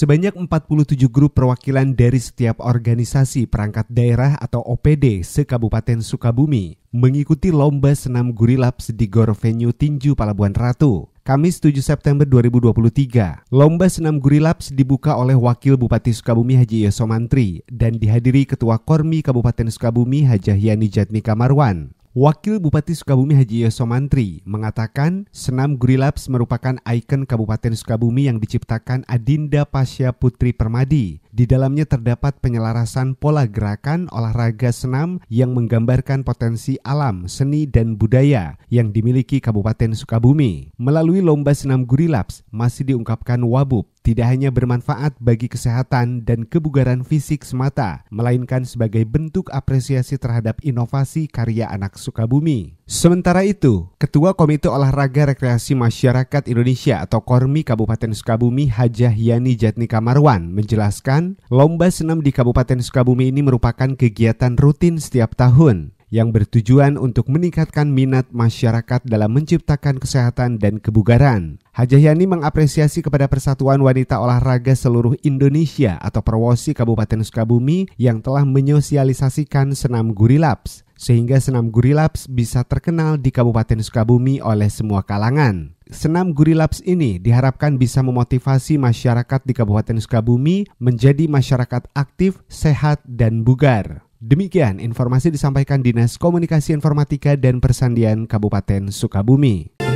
Sebanyak 47 grup perwakilan dari setiap organisasi perangkat daerah atau OPD se-Kabupaten Sukabumi mengikuti lomba senam gurilaps di Gor Venue Tinju Palabuhan Ratu. Kamis 7 September 2023, lomba senam gurilaps dibuka oleh Wakil Bupati Sukabumi Haji Yosomantri dan dihadiri Ketua Kormi Kabupaten Sukabumi Hajah Yani Jatmika Marwan. Wakil Bupati Sukabumi Haji Yoso Mantri mengatakan senam Gurilaps merupakan ikon Kabupaten Sukabumi yang diciptakan Adinda Pasya Putri Permadi. Di dalamnya terdapat penyelarasan pola gerakan olahraga senam yang menggambarkan potensi alam, seni, dan budaya yang dimiliki Kabupaten Sukabumi. Melalui lomba senam Gurilaps masih diungkapkan Wabub, tidak hanya bermanfaat bagi kesehatan dan kebugaran fisik semata, melainkan sebagai bentuk apresiasi terhadap inovasi karya anak Sukabumi. Sementara itu, Ketua Komite Olahraga Rekreasi Masyarakat Indonesia atau KORMI Kabupaten Sukabumi Hajah Yani Jatnika Marwan menjelaskan, lomba senam di Kabupaten Sukabumi ini merupakan kegiatan rutin setiap tahun yang bertujuan untuk meningkatkan minat masyarakat dalam menciptakan kesehatan dan kebugaran. Yani mengapresiasi kepada Persatuan Wanita Olahraga Seluruh Indonesia atau Perwosi Kabupaten Sukabumi yang telah menyosialisasikan senam gurilaps sehingga senam gurilaps bisa terkenal di Kabupaten Sukabumi oleh semua kalangan. Senam gurilaps ini diharapkan bisa memotivasi masyarakat di Kabupaten Sukabumi menjadi masyarakat aktif, sehat, dan bugar. Demikian informasi disampaikan Dinas Komunikasi Informatika dan Persandian Kabupaten Sukabumi.